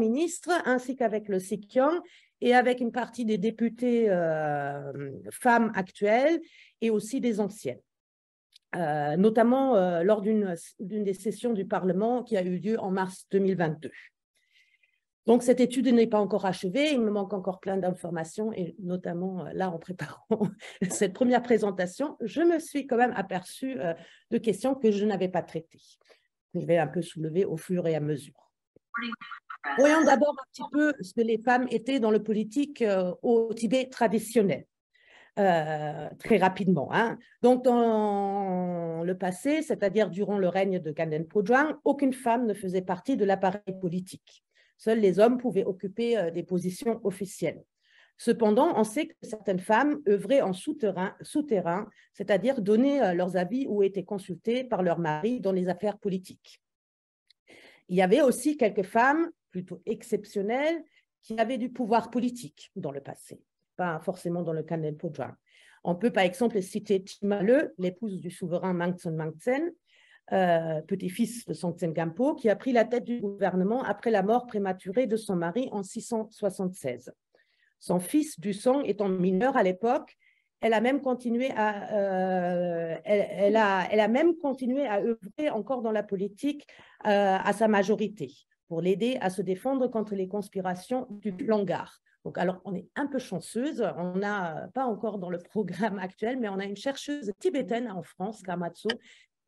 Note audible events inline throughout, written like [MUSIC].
ministre, ainsi qu'avec le Sikyong et avec une partie des députés euh, femmes actuelles et aussi des anciennes. Euh, notamment euh, lors d'une des sessions du Parlement qui a eu lieu en mars 2022. Donc cette étude n'est pas encore achevée, il me manque encore plein d'informations et notamment là en préparant [LAUGHS] cette première présentation, je me suis quand même aperçue de questions que je n'avais pas traitées, je vais un peu soulever au fur et à mesure. Voyons d'abord un petit peu ce que les femmes étaient dans le politique euh, au Tibet traditionnel. Euh, très rapidement. Hein. Donc, dans le passé, c'est-à-dire durant le règne de Ganden Pojang, aucune femme ne faisait partie de l'appareil politique. Seuls les hommes pouvaient occuper euh, des positions officielles. Cependant, on sait que certaines femmes œuvraient en souterrain, souterrain c'est-à-dire donnaient leurs avis ou étaient consultées par leurs maris dans les affaires politiques. Il y avait aussi quelques femmes exceptionnel, qui avait du pouvoir politique dans le passé, pas forcément dans le cas de On peut par exemple citer Timale, l'épouse du souverain Mangtsen Mangtsen, euh, petit-fils de Songtsen Gampo, qui a pris la tête du gouvernement après la mort prématurée de son mari en 676. Son fils du sang étant mineur à l'époque, elle a même continué à, euh, elle, a, elle, a, même continué à œuvrer encore dans la politique euh, à sa majorité pour l'aider à se défendre contre les conspirations du Langar. Donc, alors, on est un peu chanceuse. On n'a pas encore dans le programme actuel, mais on a une chercheuse tibétaine en France, Kamatsu,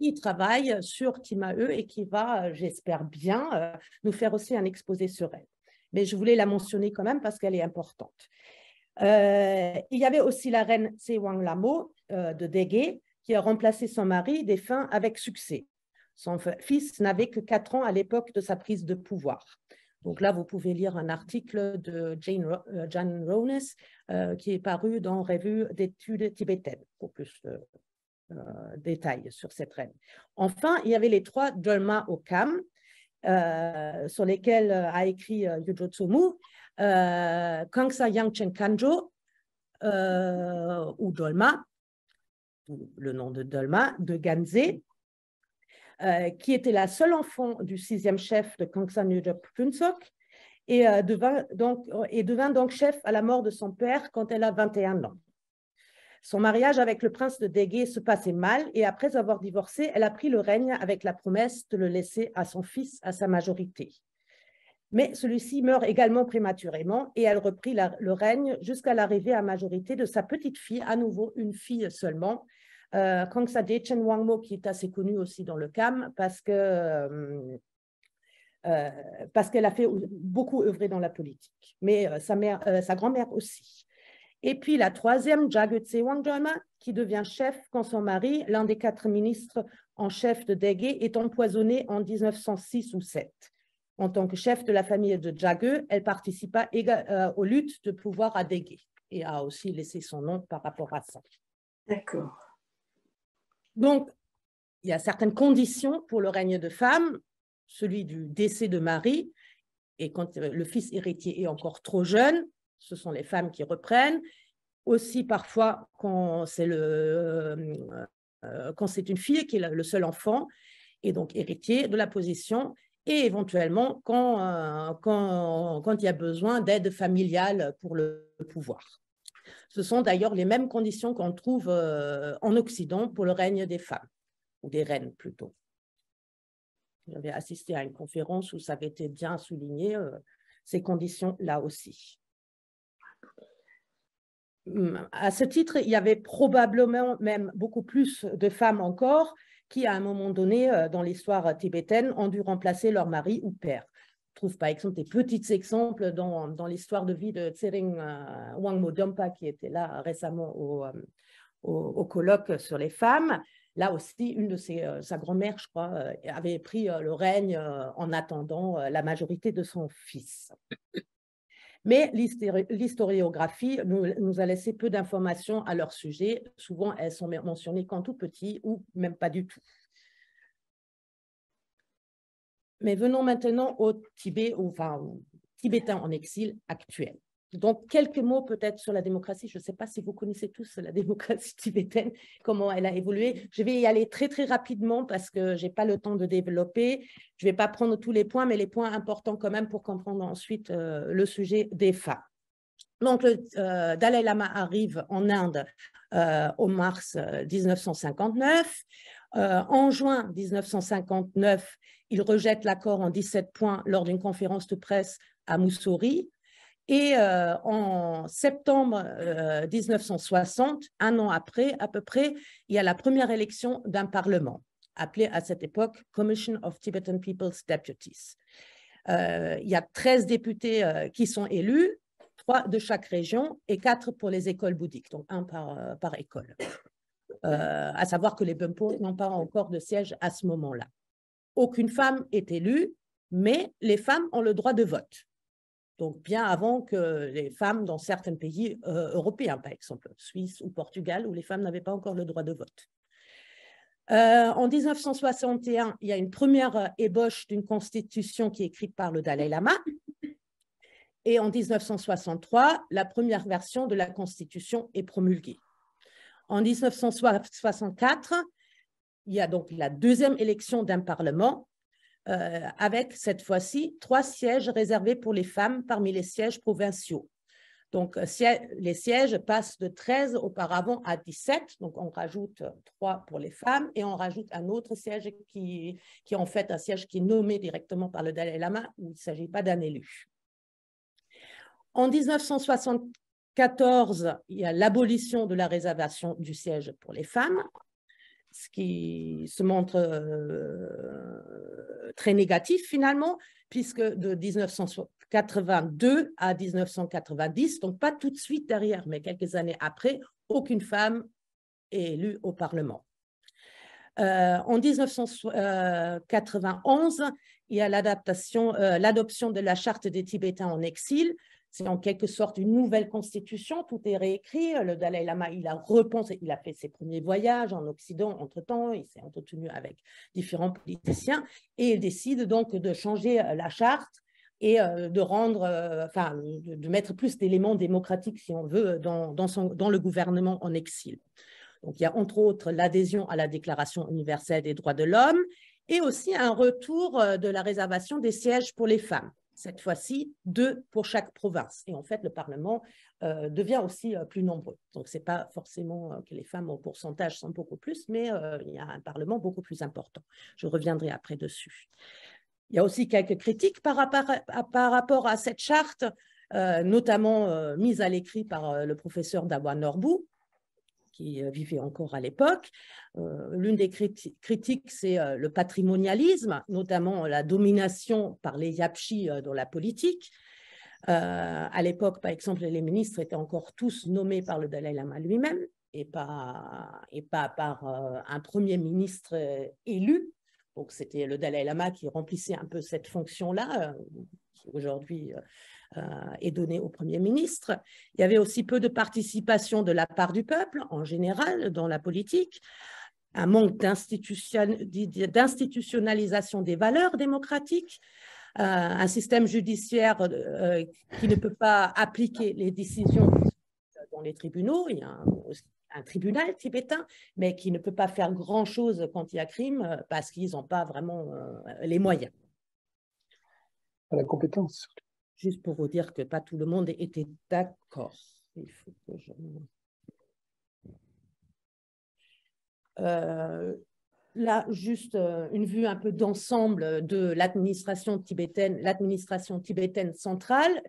qui travaille sur Timae et qui va, euh, j'espère bien, euh, nous faire aussi un exposé sur elle. Mais je voulais la mentionner quand même parce qu'elle est importante. Euh, il y avait aussi la reine Sewang Lamo de Dege qui a remplacé son mari défunt avec succès. Son fils n'avait que 4 ans à l'époque de sa prise de pouvoir. Donc là, vous pouvez lire un article de Jane, euh, Jan Rones euh, qui est paru dans Revue d'études tibétaines, pour plus de euh, détails sur cette reine. Enfin, il y avait les trois Dolma au euh, sur lesquels a écrit Yujo Tsumu, Kangsa Yangchen Kanjo ou Dolma, le nom de Dolma, de Ganze, euh, qui était la seule enfant du sixième chef de Kangsan Nujop Punsok et, euh, devint donc, euh, et devint donc chef à la mort de son père quand elle a 21 ans. Son mariage avec le prince de Dege se passait mal et après avoir divorcé, elle a pris le règne avec la promesse de le laisser à son fils à sa majorité. Mais celui-ci meurt également prématurément et elle reprit le règne jusqu'à l'arrivée à majorité de sa petite fille, à nouveau une fille seulement, euh, Kangsa Dechen Wangmo, qui est assez connue aussi dans le CAM, parce que euh, euh, parce qu'elle a fait beaucoup œuvrer dans la politique, mais euh, sa, sa grand-mère aussi. Et puis la troisième, Jagutse Wangjoma, qui devient chef quand son mari, l'un des quatre ministres en chef de Dege, est empoisonné en 1906 ou 7. En tant que chef de la famille de Jagu, elle participa aux luttes de pouvoir à Dege et a aussi laissé son nom par rapport à ça. D'accord. Donc, il y a certaines conditions pour le règne de femme, celui du décès de mari et quand euh, le fils héritier est encore trop jeune, ce sont les femmes qui reprennent. Aussi, parfois, quand c'est euh, euh, une fille qui est le seul enfant, et donc héritier de la position, et éventuellement quand, quand il y a besoin d'aide familiale pour le pouvoir. Ce sont d'ailleurs les mêmes conditions qu'on trouve euh, en Occident pour le règne des femmes, ou des reines plutôt. J'avais assisté à une conférence où ça avait été bien souligné, euh, ces conditions-là aussi. Hum, à ce titre, il y avait probablement même beaucoup plus de femmes encore qui, à un moment donné euh, dans l'histoire tibétaine, ont dû remplacer leur mari ou père trouve par exemple des petits exemples dans, dans l'histoire de vie de Tsering euh, Wangmo qui était là récemment euh, au, au, colloque sur les femmes. Là aussi, une de ses, euh, sa grand-mère, je crois, euh, avait pris le règne en attendant la majorité de son fils. Mais l'historiographie nous, nous, a laissé peu d'informations à leur sujet. Souvent, elles sont mentionnées quand tout petit ou même pas du tout. Mais venons maintenant au Tibet, enfin aux en exil actuel. Donc, quelques mots peut-être sur la démocratie. Je ne sais pas si vous connaissez tous la [LAUGHS] démocratie tibétaine, comment elle a évolué. Je vais y aller très, très rapidement parce que je n'ai pas le temps de développer. Je ne vais pas prendre tous les points, mais les points importants quand même pour comprendre ensuite euh, le sujet des femmes. Donc, le euh, Dalai Lama arrive en Inde euh, au mars 1959. en juin 1959, il rejette l'accord en 17 points lors d'une conférence de presse à Moussouri. Et euh, en septembre 1960, euh, un an après à peu près, il y a la première élection d'un Parlement, appelé à cette époque Commission of Tibetan People's Deputies. Euh, il y a 13 députés qui sont élus, trois de chaque région et quatre pour les écoles bouddhiques, donc un par, par école. à savoir que les Bumpo n'ont pas encore de siège à ce moment-là aucune femme est élue, mais les femmes ont le droit de vote. Donc bien avant que les femmes dans certains pays euh, européens, par exemple, Suisse ou Portugal, où les femmes n'avaient pas encore le droit de vote. Euh, en 1961, il y a une première ébauche d'une constitution qui est écrite par le Dalai Lama. Et en 1963, la première version de la constitution est promulguée. En 1964, il y a donc la deuxième élection d'un Parlement, euh, avec cette fois-ci trois sièges réservés pour les femmes parmi les sièges provinciaux. Donc, euh, les sièges passent de 13 auparavant à 17. Donc, on rajoute trois pour les femmes et on rajoute un autre siège qui, qui est en fait un siège qui est nommé directement par le Dalai Lama, où il ne s'agit pas d'un élu. En 1974, il y a l'abolition de la réservation du siège pour les femmes ce qui se montre euh, très négatif finalement, puisque de 1982 à 1990, donc pas tout de suite derrière, mais quelques années après, aucune femme est élue au Parlement. Euh, en 1991, euh, il y a l'adaptation, l'adoption de la charte des Tibétains en exil, c'est en quelque sorte une nouvelle constitution, tout est réécrit. Le Dalai Lama, il a repensé, il a fait ses premiers voyages en Occident entre-temps, il s'est entretenu avec différents politiciens et il décide donc de changer euh, la charte et euh, de rendre, euh, enfin, de mettre plus d'éléments démocratiques, si on veut, dans, dans le gouvernement en exil. Donc, il y a entre autres l'adhésion à la Déclaration universelle des droits de l'homme et aussi un retour de la réservation des sièges pour les femmes cette fois-ci deux pour chaque province. Et en fait, le Parlement euh, devient aussi euh, plus nombreux. Donc, ce n'est pas forcément euh, que les femmes en pourcentage sont beaucoup plus, mais il y a un Parlement beaucoup plus important. Je reviendrai après dessus. Il y a aussi quelques critiques par, rapport à, par rapport à cette charte, notamment mise à l'écrit par le professeur Dawa Norbu, euh, vivaient vivait encore à l'époque. Euh, l'une des critiques, c'est euh, le patrimonialisme, notamment la domination par les Yapchis dans la politique. à l'époque, par exemple, les ministres étaient encore tous nommés par le Dalai Lama lui-même et pas, et pas par un premier ministre élu. Donc c'était le Dalai Lama qui remplissait un peu cette fonction-là, aujourd'hui euh, est donnée au Premier ministre. Il y avait aussi peu de participation de la part du peuple, en général, dans la politique un manque d'institutionnalisation des valeurs démocratiques, euh, un système judiciaire euh, qui ne peut pas appliquer les décisions dans les tribunaux. Il y a un, tribunal tibétain, mais qui ne peut pas faire grand-chose quand il y a crime parce qu'ils n'ont pas vraiment les moyens. la compétence, surtout juste pour vous dire que pas tout le monde était d'accord. Euh, là, juste euh, une vue un peu d'ensemble de l'administration tibétaine, l'administration tibétaine centrale,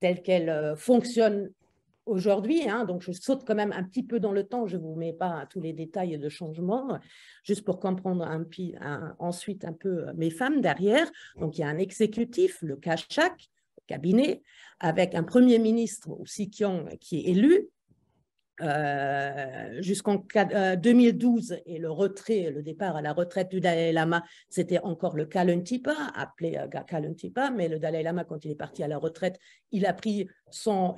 telle qu'elle euh, fonctionne aujourd'hui. Hein. donc, je saute quand même un petit peu dans le temps. Je ne vous mets pas tous les détails de changement, juste pour comprendre ensuite un peu mes femmes derrière. Donc, il y a un exécutif, le Kachak, cabinet, avec un premier ministre aussi qui, qui est élu, euh, jusqu'en 2012 euh, et le retrait, le départ à la retraite du Dalai Lama, c'était encore le Kalantipa, appelé euh, Kalantipa, mais le Dalai Lama, quand il est parti à la retraite, il a pris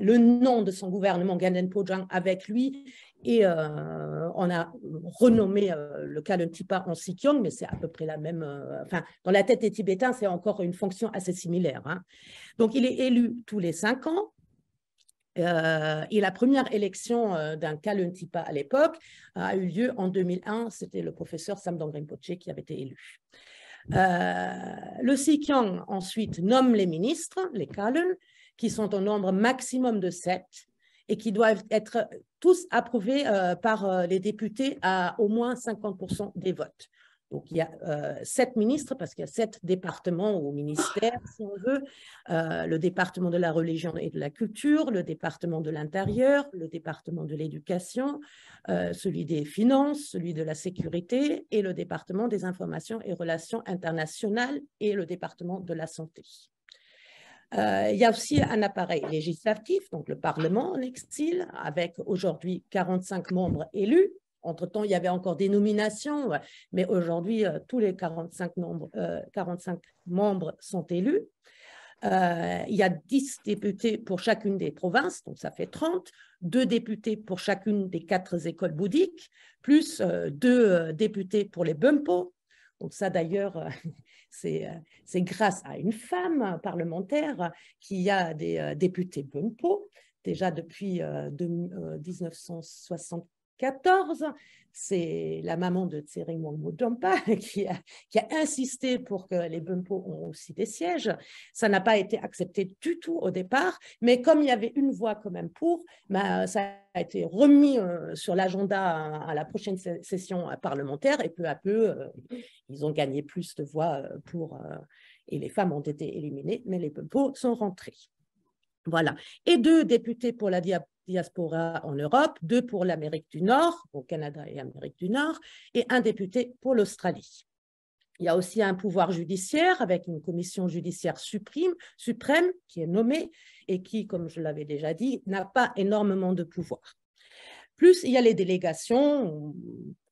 le nom de son gouvernement, Ganden Pojang, avec lui et on a renommé le Kalantipa en Sikyong, mais c'est à peu près la même. enfin, dans la tête des Tibétains, c'est encore une fonction assez similaire. Hein. Donc, il est élu tous les cinq ans euh, et la première élection euh, d'un Kaluntipa à l'époque euh, a eu lieu en 2001. C'était le professeur Samdong Rinpoche qui avait été élu. le Sikyong ensuite nomme les ministres, les Kalun, qui sont au nombre maximum de sept et qui doivent être tous approuvés par les députés à au moins 50% des votes. Donc, il y a euh, sept ministres, parce qu'il y a sept départements au ministère, si on veut, euh, le département de la religion et de la culture, le département de l'intérieur, le département de l'éducation, euh, celui des finances, celui de la sécurité, et le département des informations et relations internationales, et le département de la santé. il y a aussi un appareil législatif, donc le Parlement en exil, avec aujourd'hui 45 membres élus, entre-temps, il y avait encore des nominations, mais aujourd'hui, euh, tous les 45, 45 euh, membres sont élus. Euh, il y a 10 députés pour chacune des provinces, donc ça fait 30, deux députés pour chacune des quatre écoles bouddhiques, plus deux députés pour les Bumpo. Donc ça d'ailleurs, [LAUGHS] c'est grâce à une femme parlementaire qui a des députés Bumpo, déjà depuis de, 1964 14. C'est la maman de Tsering [LAUGHS] qui a, qui a insisté pour que les Bumpos ont aussi des sièges. Ça n'a pas été accepté du tout au départ, mais comme il y avait une voix quand même pour, bah, ça a été remis euh, sur l'agenda à, la prochaine session parlementaire et peu à peu, euh, ils ont gagné plus de voix euh, pour... et les femmes ont été éliminées, mais les Bumpos sont rentrés. Voilà. Et deux députés pour la diaspora en Europe, deux pour l'Amérique du Nord, au Canada et Amérique du Nord, et un député pour l'Australie. Il y a aussi un pouvoir judiciaire avec une commission judiciaire suprême, suprême qui est nommée et qui, comme je l'avais déjà dit, n'a pas énormément de pouvoir. Plus il y a les délégations,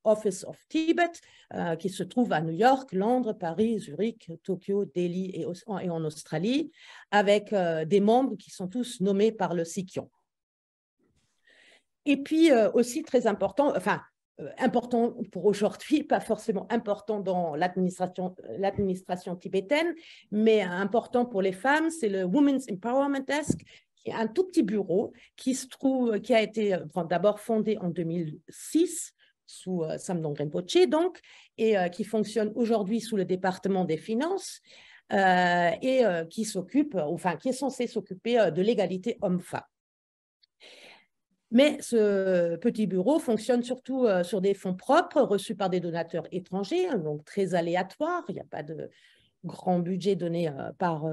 Office of Tibet, euh, qui se trouve à New York, Londres, Paris, Zurich, Tokyo, Delhi et, en Australie, avec euh, des membres qui sont tous nommés par le SIKYON. Et puis euh, aussi très important, enfin important pour aujourd'hui, [LAUGHS] pas forcément important dans l'administration tibétaine, mais important pour les femmes, c'est le Women's Empowerment Desk, qui est un tout petit bureau qui se trouve, qui a été d'abord fondé en 2006 sous euh, Samdong donc, et euh, qui fonctionne aujourd'hui sous le département des finances euh, et euh, qui s'occupe, enfin, qui est censé s'occuper de l'égalité homme-femme. Mais ce petit bureau fonctionne surtout sur des fonds propres reçus par des donateurs étrangers, hein, donc très aléatoires, il n'y a pas de, grand budget donné par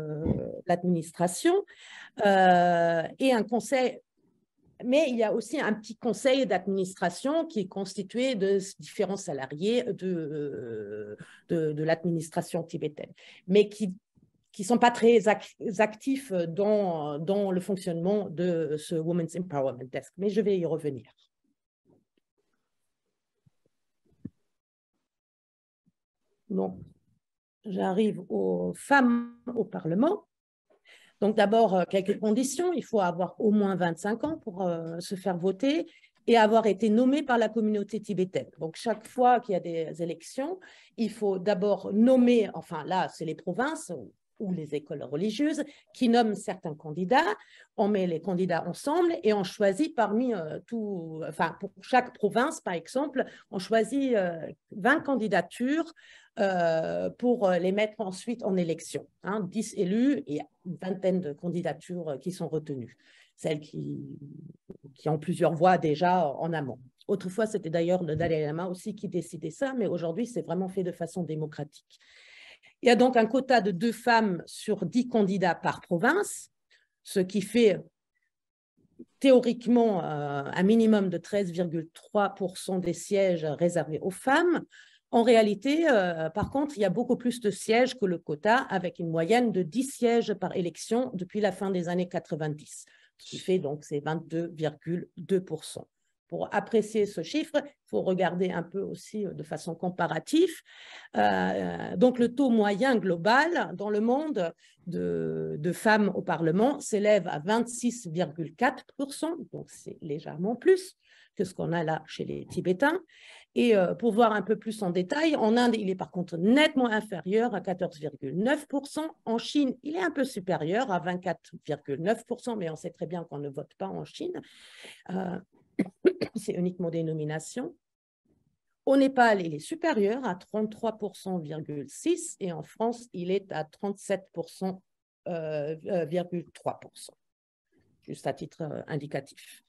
l'administration, et un conseil mais il y a aussi un petit conseil d'administration qui est constitué de différents salariés de, euh, l'administration tibétaine, mais qui ne sont pas très actifs dans, le fonctionnement de ce Women's Empowerment Desk. Mais je vais y revenir. Donc, j'arrive aux femmes au Parlement. Donc d'abord, euh, quelques conditions. Il faut avoir au moins 25 ans pour euh, se faire voter et avoir été nommé par la communauté tibétaine. Donc chaque fois qu'il y a des élections, il faut d'abord nommer, enfin là, c'est les provinces, ou les écoles religieuses qui nomment certains candidats. On met les candidats ensemble et on choisit parmi euh, tout, enfin pour chaque province par exemple, on choisit 20 euh, candidatures euh, pour les mettre ensuite en élection. 10 hein, élus et une vingtaine de candidatures qui sont retenues, celles qui, qui ont plusieurs voix déjà en amont. Autrefois, c'était d'ailleurs le Dalai Lama aussi qui décidait ça, mais aujourd'hui, c'est vraiment fait de façon démocratique. Il y a donc un quota de deux femmes sur dix candidats par province, ce qui fait théoriquement euh, un minimum de 13,3% des sièges réservés aux femmes. En réalité, euh, par contre, il y a beaucoup plus de sièges que le quota, avec une moyenne de 10 sièges par élection depuis la fin des années 90, ce qui fait donc ces 22,2% pour apprécier ce chiffre, il faut regarder un peu aussi euh, de façon comparative. Euh, euh, donc le taux moyen global dans le monde de, femmes au Parlement s'élève à 26,4%, donc c'est légèrement plus que ce qu'on a là chez les Tibétains. Et pour voir un peu plus en détail, en Inde, il est par contre nettement inférieur à 14,9%. En Chine, il est un peu supérieur à 24,9%, mais on sait très bien qu'on ne vote pas en Chine. [COUGHS] c'est uniquement des nominations. Au Népal, il est supérieur à 33,6% et en France, il est à 37,3%, euh, euh, juste à titre euh, indicatif.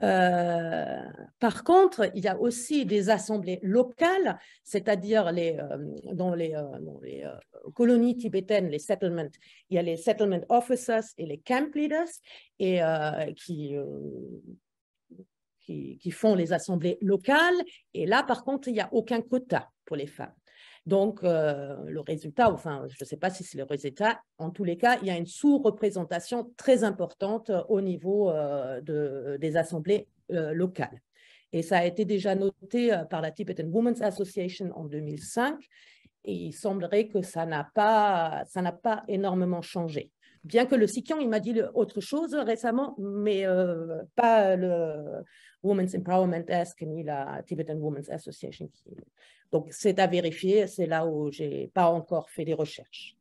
par contre, il y a aussi des assemblées locales, c'est-à-dire les, dans les, les colonies tibétaines, les settlements. Il y a les settlement officers et les camp leaders et, qui qui, font les assemblées locales. Et là, par contre, il n'y a aucun quota pour les femmes. Donc, euh, le résultat, enfin, je ne sais pas si c'est le résultat, en tous les cas, il y a une sous-représentation très importante euh, au niveau euh, des assemblées locales. Et ça a été déjà noté par la Tibetan Women's Association en 2005. Et il semblerait que ça n'a pas énormément changé bien que le Sikyan, il m'a dit autre chose récemment, mais euh, pas le Women's Empowerment Ask, ni la Tibetan Women's Association. Donc, c'est à vérifier, c'est là où j'ai pas encore fait des recherches.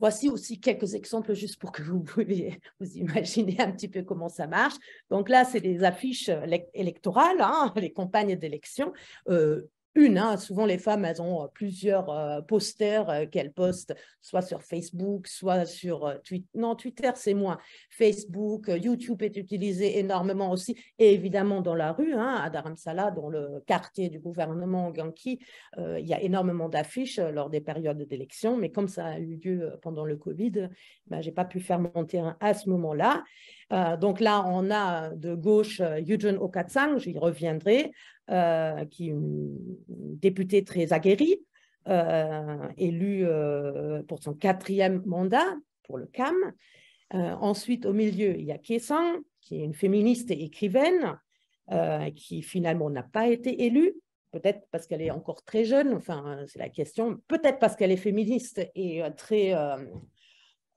Voici aussi quelques exemples juste pour que vous [LAUGHS] puissiez vous imaginer un petit peu comment ça marche. Donc là, c'est des affiches euh, électorales, hein, [LAUGHS] les campagnes d'élection. Euh, une. Hein. Souvent, les femmes, elles ont euh, plusieurs euh, posters euh, qu'elles postent, soit sur Facebook, soit sur Twitter. Non, Twitter, c'est moins. Facebook, YouTube est utilisé énormément aussi, et évidemment dans la rue, hein, à Dharamsala, dans le quartier du gouvernement Ganki, il y a énormément d'affiches lors des périodes d'élection, mais comme ça a eu lieu pendant le Covid, ben, je n'ai pas pu faire mon terrain à ce moment-là. donc là, on a de gauche Yujun Okatsang, j'y reviendrai, euh, qui est une députée très aguerrie, euh, élue euh, pour son quatrième mandat, pour le CAM. Euh, ensuite, au milieu, il y a Kessan, qui est une féministe et écrivaine, qui finalement n'a pas été élue, peut-être parce qu'elle est encore très jeune, enfin, c'est la question, peut-être parce qu'elle est féministe et très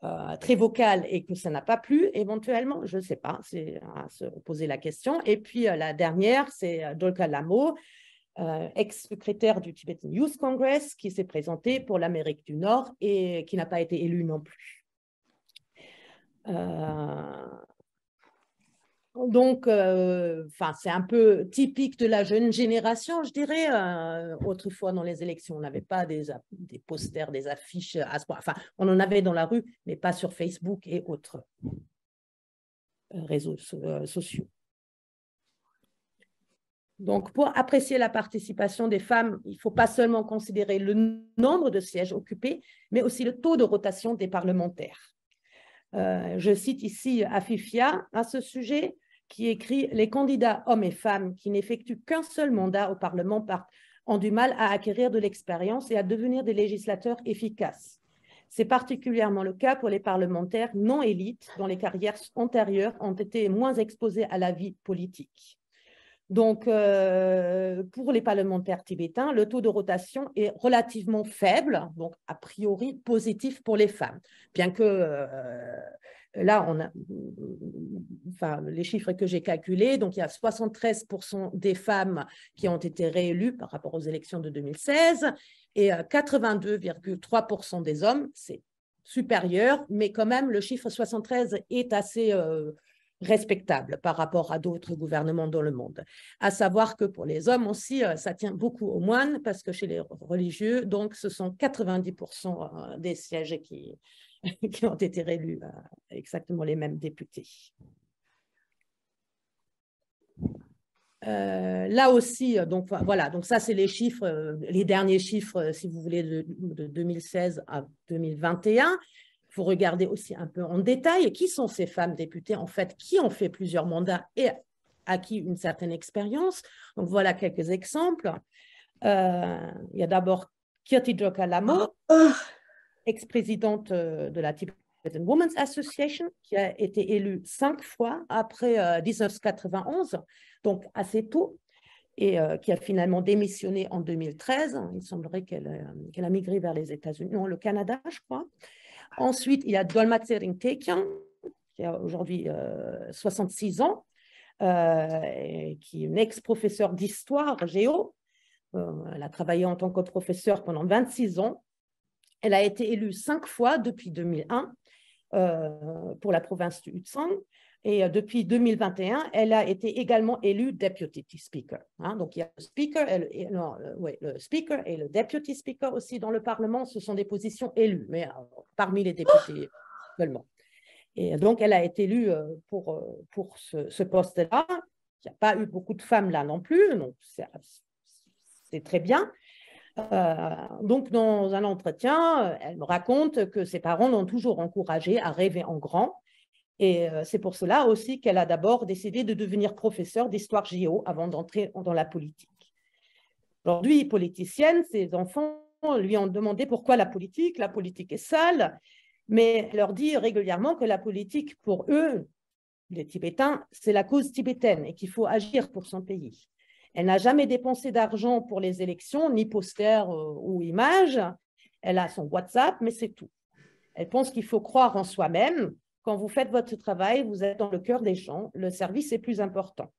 euh, très vocale et que ça n'a pas plu, éventuellement, je ne sais pas, c'est à se poser la question. Et puis euh, la dernière, c'est euh, Dolka Lamo, ex-secrétaire du Tibetan Youth Congress, qui s'est présenté pour l'Amérique du Nord et qui n'a pas été élu non plus. Donc, euh, enfin, c'est un peu typique de la jeune génération, je dirais. Euh, autrefois, dans les élections, on n'avait pas des, des, posters, des affiches à ce point. Enfin, on en avait dans la rue, mais pas sur Facebook et autres euh, réseaux sociaux. Donc, pour apprécier la participation des femmes, il ne faut pas seulement considérer le nombre de sièges occupés, mais aussi le taux de rotation des parlementaires. je cite ici Afifia à ce sujet qui écrit Les candidats hommes et femmes qui n'effectuent qu'un seul mandat au Parlement ont du mal à acquérir de l'expérience et à devenir des législateurs efficaces. C'est particulièrement le cas pour les parlementaires non élites dont les carrières antérieures ont été moins exposées à la vie politique. Donc, euh, pour les parlementaires tibétains, le taux de rotation est relativement faible, donc a priori positif pour les femmes, bien que euh, Là, on a, enfin, les chiffres que j'ai calculés, donc il y a 73% des femmes qui ont été réélues par rapport aux élections de 2016 et 82,3% euh, des hommes, c'est supérieur, mais quand même, le chiffre 73 est assez euh, respectable par rapport à d'autres gouvernements dans le monde. À savoir que pour les hommes aussi, euh, ça tient beaucoup aux moines, parce que chez les religieux, donc, ce sont 90% des sièges qui, [LAUGHS] qui ont été réélus exactement les mêmes députés. Euh, là aussi, euh, donc voilà, donc ça c'est les chiffres, euh, les derniers chiffres, si vous voulez, de, 2016 à 2021. Il faut regarder aussi un peu en détail qui sont ces femmes députées, en fait, qui ont fait plusieurs mandats et acquis une certaine expérience. Donc voilà quelques exemples. il y a d'abord Kirti Jokalamo. Ah, ah ex-présidente euh, de la Tibetan Women's Association, qui a été élue cinq fois après 1991, euh, donc assez tôt, et euh, qui a finalement démissionné en 2013. Il semblerait qu'elle a migré vers les États-Unis, non, le Canada, je crois. Ensuite, il y a Dolma Tsering Tekian, qui a aujourd'hui 66 ans, qui est une ex-professeure d'histoire géo. elle a travaillé en tant que professeure pendant 26 ans elle a été élue cinq fois depuis 2001 euh, pour la province du Hudson. Et euh, depuis 2021, elle a été également élue deputy speaker. Hein. donc il y a le speaker, et le, non, le speaker et le deputy speaker aussi dans le Parlement. Ce sont des positions élues, mais euh, parmi les députés seulement. Et donc elle a été élue pour, pour ce, ce poste-là. Il n'y a pas eu beaucoup de femmes là non plus, donc c'est très bien. Euh, donc, dans un entretien, euh, elle me raconte que ses parents l'ont toujours encouragée à rêver en grand. Et euh, c'est pour cela aussi qu'elle a d'abord décidé de devenir professeure d'histoire géo avant d'entrer dans la politique. Aujourd'hui, politicienne, ses enfants lui ont demandé pourquoi la politique, la politique est sale, mais elle leur dit régulièrement que la politique, pour eux, les Tibétains, c'est la cause tibétaine et qu'il faut agir pour son pays. Elle n'a jamais dépensé d'argent pour les élections, ni posters euh, ou images. Elle a son WhatsApp, mais c'est tout. Elle pense qu'il faut croire en soi-même. Quand vous faites votre travail, vous êtes dans le cœur des gens. Le service est plus important.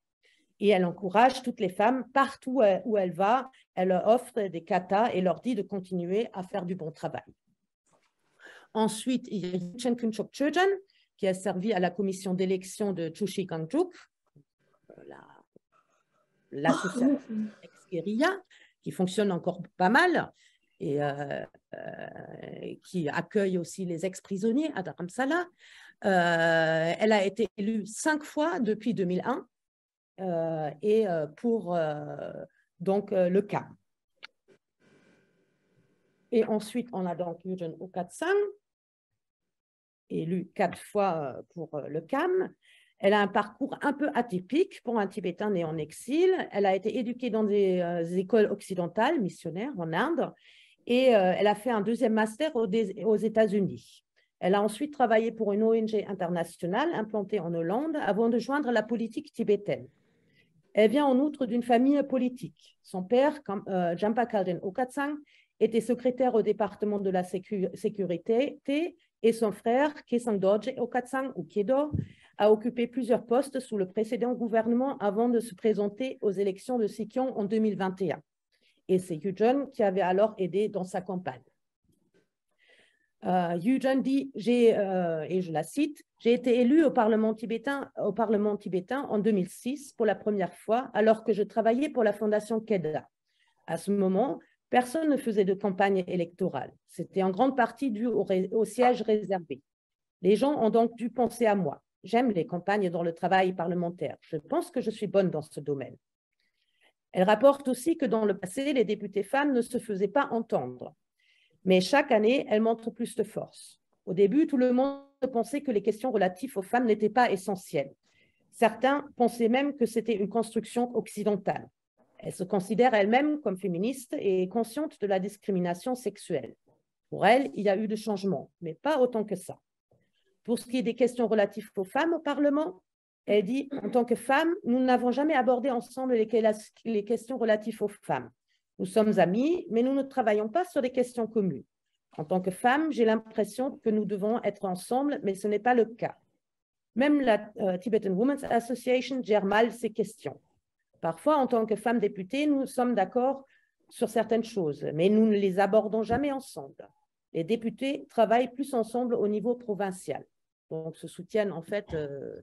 Et elle encourage toutes les femmes partout euh, où elle va. Elle leur offre des katas et leur dit de continuer à faire du bon travail. Ensuite, il y a Yichen Kunchok qui a servi à la commission d'élection de Chushi Kangchuk, euh, la l'association oh, ex qui fonctionne encore pas mal et euh, euh, qui accueille aussi les ex-prisonniers à Dharamsala. Euh, elle a été élue cinq fois depuis 2001 et pour donc le CAM Et ensuite, on a donc Yujin Okatsang, élu quatre fois pour le CAM, elle a un parcours un peu atypique pour un Tibétain né en exil. Elle a été éduquée dans des euh, écoles occidentales, missionnaires en Inde, et euh, elle a fait un deuxième master aux, États-Unis. Elle a ensuite travaillé pour une ONG internationale implantée en Hollande avant de joindre la politique tibétaine. Elle vient en outre d'une famille politique. Son père, euh, Jampa Kalden Okatsang, était secrétaire au département de la sécurité et son frère, Kesang Dorje Okatsang ou Kedo, a occupé plusieurs postes sous le précédent gouvernement avant de se présenter aux élections de Sikion en 2021. Et c'est Yu Jun qui avait alors aidé dans sa campagne. Euh, Yu Jun dit, euh, et je la cite, j'ai été élu au Parlement, tibétain, au Parlement tibétain en 2006 pour la première fois, alors que je travaillais pour la Fondation KEDA. À ce moment, personne ne faisait de campagne électorale. C'était en grande partie dû au siège réservé. Les gens ont donc dû penser à moi. J'aime les campagnes dans le travail parlementaire. Je pense que je suis bonne dans ce domaine. Elle rapporte aussi que dans le passé, les députées femmes ne se faisaient pas entendre. Mais chaque année, elles montrent plus de force. Au début, tout le monde pensait que les questions relatives aux femmes n'étaient pas essentielles. Certains pensaient même que c'était une construction occidentale. Elle se considère elle-même comme féministe et consciente de la discrimination sexuelle. Pour elle, il y a eu des changements, mais pas autant que ça. Pour ce qui est des questions relatives aux femmes au Parlement, elle dit En tant que femme, nous n'avons jamais abordé ensemble les questions relatives aux femmes. Nous sommes amis, mais nous ne travaillons pas sur des questions communes. En tant que femme, j'ai l'impression que nous devons être ensemble, mais ce n'est pas le cas. Même la euh, Tibetan Women's Association gère mal ces questions. Parfois, en tant que femme députée, nous sommes d'accord sur certaines choses, mais nous ne les abordons jamais ensemble. Les députés travaillent plus ensemble au niveau provincial se soutiennent en fait euh,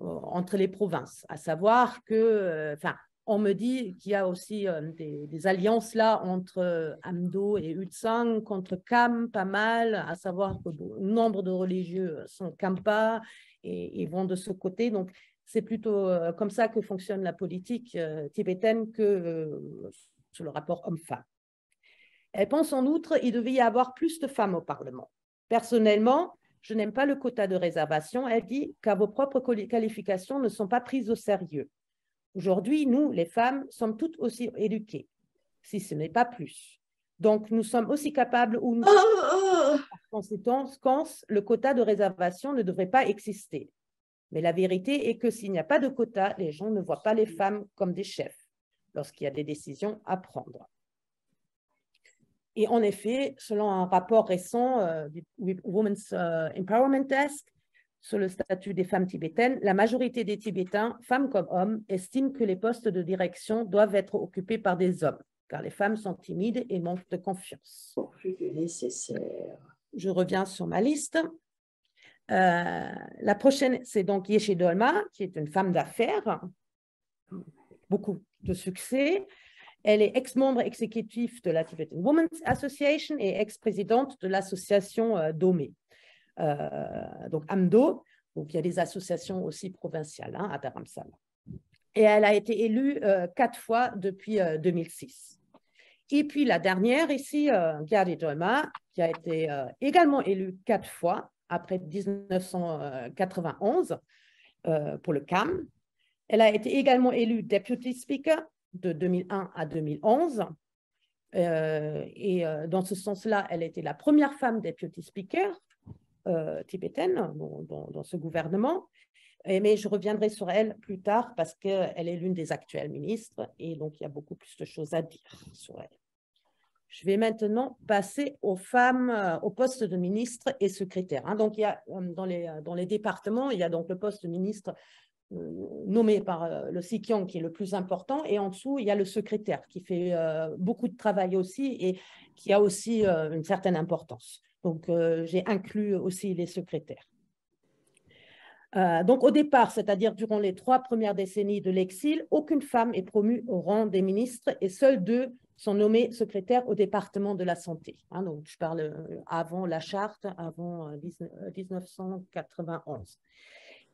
entre les provinces, à savoir que, euh, enfin, on me dit qu'il y a aussi euh, des, alliances là entre Amdo et Utsang, contre Kam, pas mal, à savoir que nombre de religieux sont Kampa et, vont de ce côté. Donc, c'est plutôt comme ça que fonctionne la politique tibétaine que sur le rapport homme-femme. Elle pense en outre qu'il devait y avoir plus de femmes au Parlement. Personnellement, je n'aime pas le quota de réservation, elle dit, car vos propres qualifications ne sont pas prises au sérieux. Aujourd'hui, nous, les femmes, sommes toutes aussi éduquées, si ce n'est pas plus. Donc, nous sommes aussi capables ou nous... Oh, oh, oh Par conséquent, le quota de réservation ne devrait pas exister. Mais la vérité est que s'il n'y a pas de quota, les gens ne voient pas les femmes comme des chefs lorsqu'il y a des décisions à prendre. Et en effet, selon un rapport récent euh, du Women's euh, Empowerment Desk sur le statut des femmes tibétaines, la majorité des Tibétains, femmes comme hommes, estiment que les postes de direction doivent être occupés par des hommes, car les femmes sont timides et manquent de confiance. nécessaire. Je reviens sur ma liste. Euh, la prochaine, c'est donc Yeshe Dolma, qui est une femme d'affaires, beaucoup de succès, elle est ex-membre exécutif de la Tibetan Women's Association et ex-présidente de l'association euh, DOME, euh, donc AMDO. Donc il y a des associations aussi provinciales hein, à Dharamsala. Et elle a été élue euh, quatre fois depuis 2006. Et puis la dernière ici, Gary Doma, qui a été également élue quatre fois après 1991 pour le CAM. Elle a été également élue Deputy Speaker de 2001 à 2011. Euh, et euh, dans ce sens-là, elle était la première femme deputy speaker euh, tibétaine dans, ce gouvernement. mais je reviendrai sur elle plus tard parce qu'elle est l'une des actuelles ministres et donc il y a beaucoup plus de choses à dire sur elle. Je vais maintenant passer aux femmes euh, au poste de ministre et secrétaire. Hein. Donc, il y a, dans, les, dans les départements, il y a donc le poste de ministre euh, nommé par euh, le Sikyong qui est le plus important, et en dessous, il y a le secrétaire qui fait euh, beaucoup de travail aussi et qui a aussi une certaine importance. Donc, j'ai inclus aussi les secrétaires. donc, au départ, c'est-à-dire durant les trois premières décennies de l'exil, aucune femme est promue au rang des ministres et seules deux sont nommées secrétaires au département de la santé. Hein. donc, je parle avant la charte, avant 1991.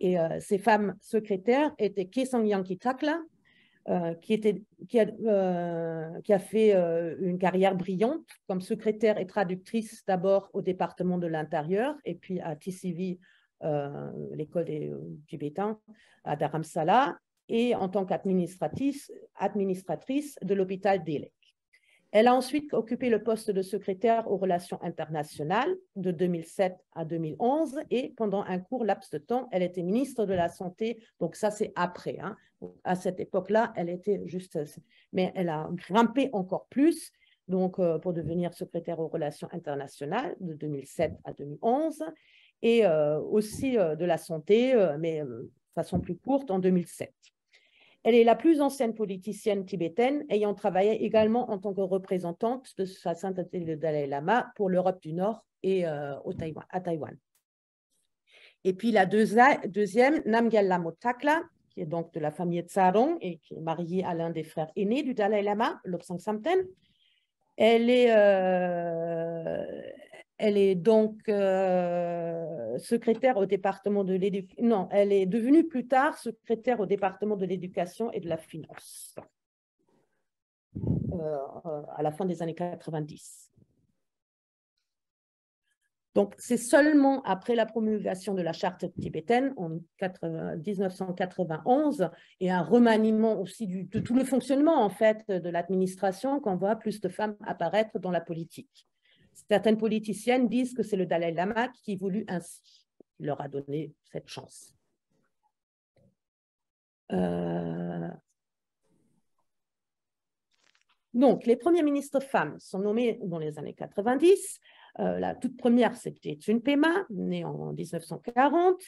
Et euh, ces femmes secrétaires étaient Kesang Kitakla, euh, qui, était, qui, a, euh, fait euh, une carrière brillante comme secrétaire et traductrice d'abord au département de l'Intérieur et puis à TCV, l'école des Tibétains, à Dharamsala, et en tant qu'administratrice administratrice de l'hôpital d'Ile. Elle a ensuite occupé le poste de secrétaire aux relations internationales de 2007 à 2011 et pendant un court laps de temps, elle était ministre de la Santé. Donc ça, c'est après. Hein. À cette époque-là, elle était juste... Mais elle a grimpé encore plus donc, euh, pour devenir secrétaire aux relations internationales de 2007 à 2011 et euh, aussi euh, de la santé, mais de façon plus courte, en 2007. Elle est la plus ancienne politicienne tibétaine ayant travaillé également en tant que représentante de sa sainteté le Dalai Lama pour l'Europe du Nord et euh, au à Taïwan. Et puis la deuxième, Namgyal Lamotakla, qui est donc de la famille Tsarong et qui est mariée à l'un des frères aînés du Dalai Lama, Lobsang Samten. Elle est, euh, elle est donc euh, secrétaire au département de l'éducation. Non, elle est devenue plus tard secrétaire au département de l'éducation et de la finance euh, euh, à la fin des années 90. Donc, c'est seulement après la promulgation de la charte tibétaine en 1991 et un remaniement aussi de tout le fonctionnement en fait de l'administration qu'on voit plus de femmes apparaître dans la politique. Certaines politiciennes disent que c'est le Dalai Lama qui voulut ainsi. leur a donné cette chance. Euh, donc, les premiers ministres femmes sont nommées dans les années 90. Euh, la toute première, c'était une Pema, née en 1940,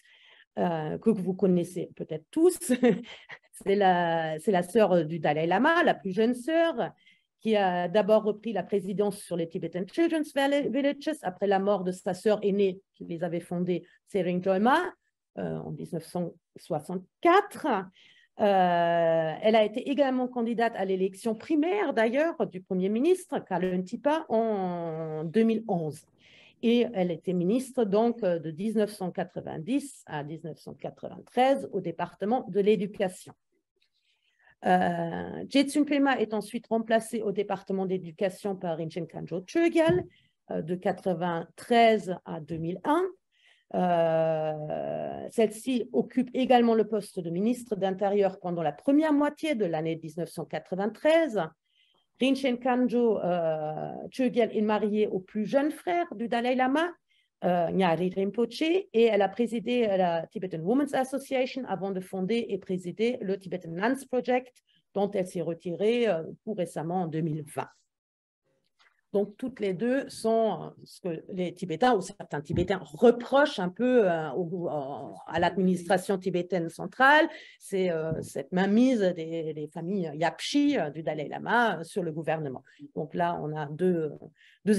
euh, que vous connaissez peut-être tous. [LAUGHS] c'est la, la sœur du Dalai Lama, la plus jeune sœur qui a d'abord repris la présidence sur les Tibetan Children's Villages après la mort de sa sœur aînée qui les avait fondés, Sering Joyma, euh, en 1964. Euh, elle a été également candidate à l'élection primaire, d'ailleurs, du Premier ministre, Tipa en 2011. Et elle était ministre donc euh, de 1990 à 1993 au département de l'éducation. Euh, Jetsun Pema est ensuite remplacé au département d'éducation par Rinchen Kanjo Chögyal euh, de 1993 à 2001. Euh, celle-ci occupe également le poste de ministre d'Intérieur pendant la première moitié de l'année 1993. Rinchen Kanjo Chögyal est marié au plus jeune frère du Dalai Lama, euh, Nyari et elle a présidé euh, la Tibetan Women's Association avant de fonder et présider le Tibetan Lands Project dont elle s'est retirée euh, tout récemment en 2020. Donc, toutes les deux sont euh, ce que les Tibétains ou certains Tibétains reprochent un peu euh, euh, à l'administration tibétaine centrale. C'est cette mainmise des, familles Yapchi du Dalai Lama sur le gouvernement. Donc là, on a deux,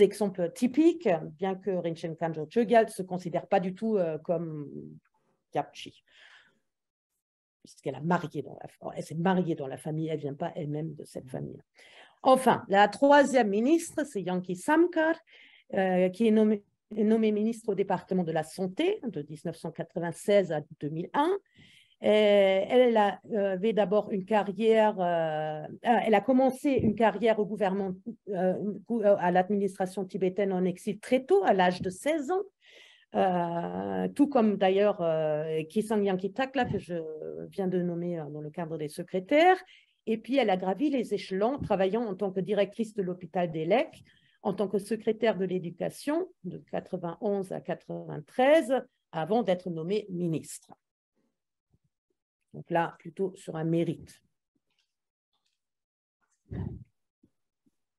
exemples typiques, bien que Rinchen Kanjo Chogyal ne se considère pas du tout comme Yapchi puisqu'elle a elle s'est mariée dans la famille, elle ne vient pas elle-même de cette famille. Enfin, la troisième ministre, c'est Yankee Samkar, euh, qui est nommée ministre au département de la Santé de 1996 à 2001. Euh, elle euh, avait d'abord une carrière, ah, elle a commencé une carrière au gouvernement, à l'administration tibétaine en exil très tôt, à l'âge de 16 ans. tout comme d'ailleurs Kisang Takla, que je viens de nommer dans le cadre des secrétaires, et puis, elle a gravi les échelons, travaillant en tant que directrice de l'hôpital d'Elec, en tant que secrétaire de l'éducation de 91 à 93, avant d'être nommée ministre. Donc là, plutôt sur un mérite.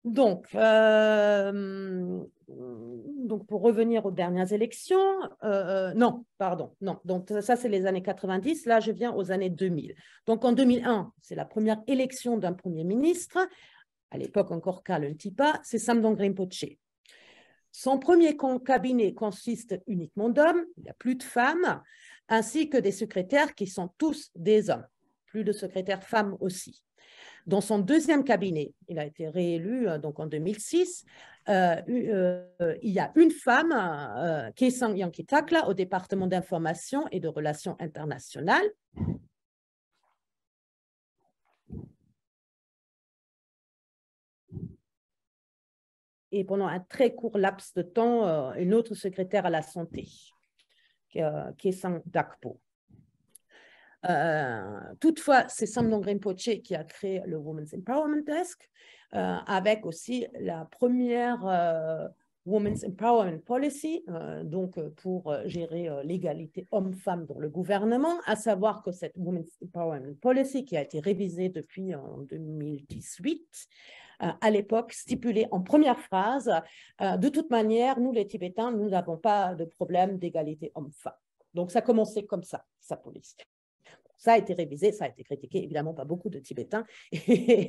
Donc, euh, Mmh, donc pour revenir aux dernières élections, euh, euh, non, pardon, non. Donc ça, c'est les années 90. Là, je viens aux années 2000. Donc en 2001, c'est la première élection d'un Premier ministre, à l'époque encore Karl Tipa, c'est Samdong Rinpoche. Son premier cabinet consiste uniquement d'hommes, il n'y a plus de femmes, ainsi que des secrétaires qui sont tous des hommes. Plus de secrétaires femmes aussi. Dans son deuxième cabinet, il a été réélu euh, donc en 2006. Euh, euh, il y a une femme, Kessang Yankitakla, au département d'information et de relations internationales. Et pendant un très court laps de temps, une autre secrétaire à la santé, Kesang Dakpo. Euh, toutefois, c'est Samdon Rinpoche qui a créé le Women's Empowerment Desk, euh, avec aussi la première euh, Women's Empowerment Policy, donc pour gérer l'égalité homme-femme dans le gouvernement, à savoir que cette Women's Empowerment Policy, qui a été révisée depuis en 2018, à l'époque stipulait en première phrase, de toute manière, nous les Tibétains, nous n'avons pas de problème d'égalité homme-femme. Donc ça commençait comme ça, sa police. Ça a été révisé, ça a été critiqué, évidemment pas beaucoup de Tibétains, [LAUGHS]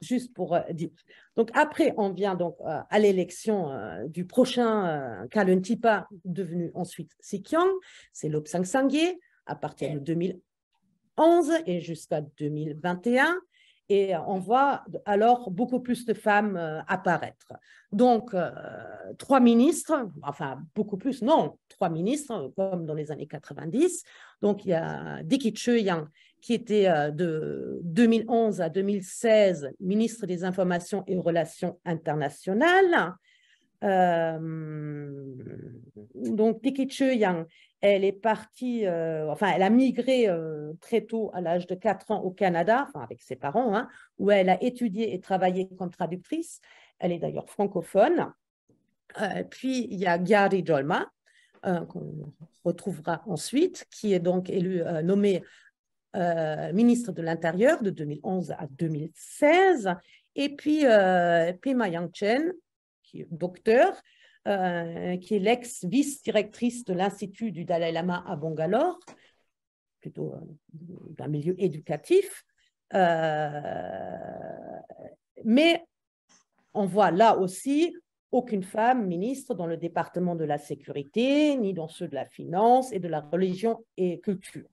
juste pour euh, dire. Donc après, on vient donc euh, à l'élection euh, du prochain Kalun Tipa, devenu ensuite Sikyang, c'est Lobsang Sangye, à partir de 2011 et jusqu'à 2021 et on voit alors beaucoup plus de femmes euh, apparaître. Donc, euh, trois ministres, enfin beaucoup plus, non, trois ministres, comme dans les années 90. Donc, il y a Diki Choyan, qui était euh, de 2011 à 2016 ministre des Informations et Relations internationales. donc, Diki elle est partie, euh, enfin, elle a migré euh, très tôt, à l'âge de 4 ans, au Canada, avec ses parents, hein, où elle a étudié et travaillé comme traductrice. Elle est d'ailleurs francophone. Euh, puis, il y a Gary Dolma, qu'on retrouvera ensuite, qui est donc élu, nommé ministre de l'Intérieur de 2011 à 2016. Et puis, Pema Yangchen, qui est docteur, euh, qui est l'ex-vice-directrice de l'Institut du Dalai Lama à Bangalore, plutôt euh, d'un milieu éducatif. Euh, mais on voit là aussi aucune femme ministre dans le département de la sécurité, ni dans ceux de la finance et de la religion et culture,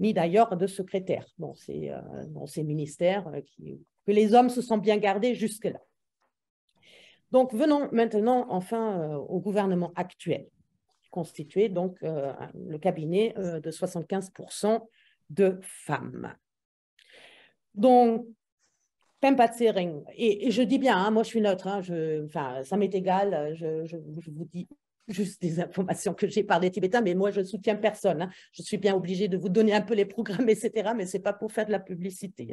ni d'ailleurs de secrétaire dans ces, ministères qui, que les hommes se sont bien gardés jusque-là. Donc, venons maintenant enfin euh, au gouvernement actuel, constitué donc euh, le cabinet euh, de 75% de femmes. Donc, Pempa Tsering, et, je dis bien, hein, moi je suis neutre, hein, ça m'est égal, je, vous dis juste des informations que j'ai par les Tibétains, mais moi je soutiens personne. Hein. je suis bien obligée de vous donner un peu les programmes, etc., mais ce n'est pas pour faire de la publicité.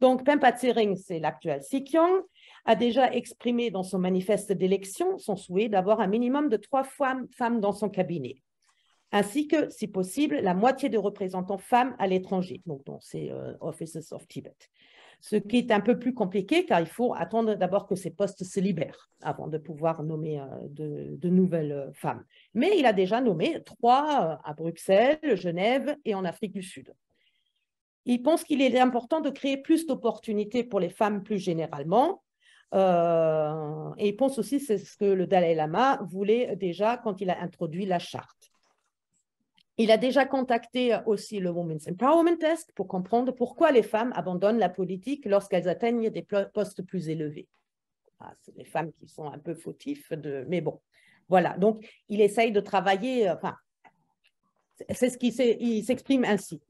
Donc, Pempa Tsering, c'est l'actuel Sikyong a déjà exprimé dans son manifeste d'élection son souhait d'avoir un minimum de trois femmes dans son cabinet, ainsi que, si possible, la moitié de représentants femmes à l'étranger, donc dans ces euh, Offices of Tibet. Ce qui est un peu plus compliqué car il faut attendre d'abord que ces postes se libèrent avant de pouvoir nommer euh, de, nouvelles euh, femmes. Mais il a déjà nommé trois à Bruxelles, Genève et en Afrique du Sud. Il pense qu'il est important de créer plus d'opportunités pour les femmes plus généralement, euh, et il pense aussi, c'est ce que le Dalai Lama voulait déjà quand il a introduit la charte. Il a déjà contacté aussi le Women's Empowerment Test pour comprendre pourquoi les femmes abandonnent la politique lorsqu'elles atteignent des postes plus élevés. Ah, c'est les femmes qui sont un peu fautifs, de... mais bon, voilà. Donc, il essaye de travailler, euh, enfin, c'est ce qu'il s'exprime ainsi.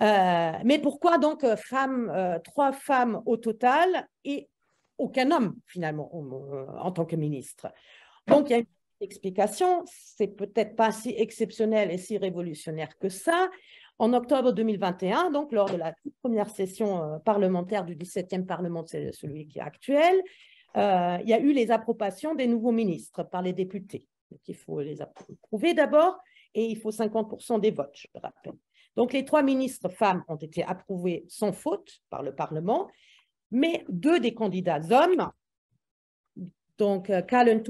Euh, mais pourquoi donc femmes, trois femmes au total et aucun homme, finalement, euh, en tant que ministre. Donc, il y a une explication, c'est peut-être pas si exceptionnel et si révolutionnaire que ça. En octobre 2021, donc lors de la première session euh, parlementaire du 17e Parlement, c'est celui qui est actuel, euh, il y a eu les approbations des nouveaux ministres par les députés. il faut les approuver d'abord et il faut 50% des votes, je le rappelle. Donc, les trois ministres femmes ont été approuvés sans faute par le Parlement mais deux des candidats hommes, donc l'ex euh, Kallen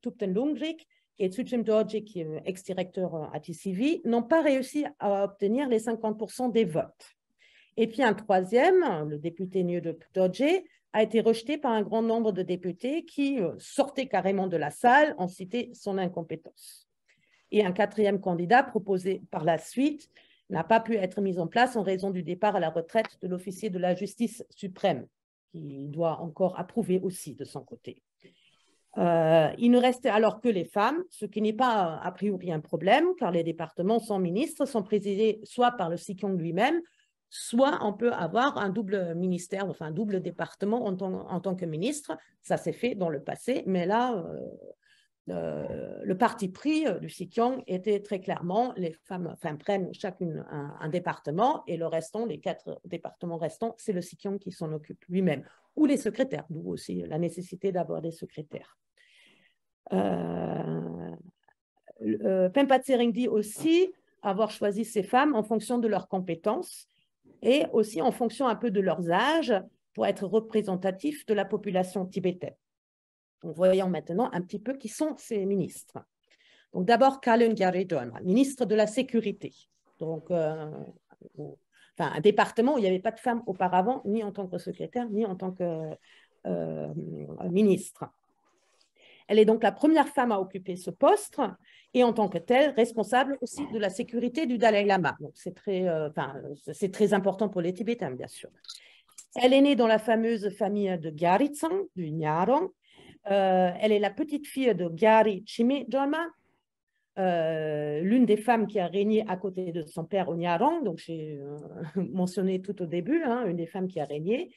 tupten euh, et Tsuchim Dorje, euh, ex-directeur à TCV, n'ont pas réussi à obtenir les 50% des votes. Et puis un troisième, le député de Dorje, a été rejeté par un grand nombre de députés qui sortaient carrément de la salle en citant son incompétence. Et un quatrième candidat proposé par la suite, n'a pas pu être mise en place en raison du départ à la retraite de l'officier de la justice suprême, qui doit encore approuver aussi de son côté. Euh, il ne reste alors que les femmes, ce qui n'est pas a priori un problème, car les départements sans ministre sont présidés soit par le Sikyong lui-même, soit on peut avoir un double ministère, enfin un double département en tant, que ministre. Ça s'est fait dans le passé, mais là, euh, euh, le, parti pris euh, du Sikyong était très clairement les femmes prennent chacune un, département et le restant, les quatre départements restants, c'est le Sikyong qui s'en occupe lui-même, ou les secrétaires, d'où aussi la nécessité d'avoir des secrétaires. Euh, euh dit aussi avoir choisi ces femmes en fonction de leurs compétences et aussi en fonction un peu de leurs âges pour être représentatif de la population tibétaine voyons maintenant un petit peu qui sont ces ministres. Donc, d'abord, Kalen Garidon, ministre de la Sécurité. Donc, euh, un département où il n'y avait pas de femme auparavant, ni en tant que secrétaire, ni en tant que euh, ministre. Elle est donc la première femme à occuper ce poste et en tant que telle responsable aussi de la sécurité du Dalai Lama. Euh, c'est très, important pour les Tibétains, bien sûr. Elle est née dans la fameuse famille de Garitsan, du Nyarong, euh, elle est la petite fille de Gyari Chime euh, l'une des femmes qui a régné à côté de son père Onyarong, donc j'ai euh, [LAUGHS] mentionné tout au début, hein, une des femmes qui a régné.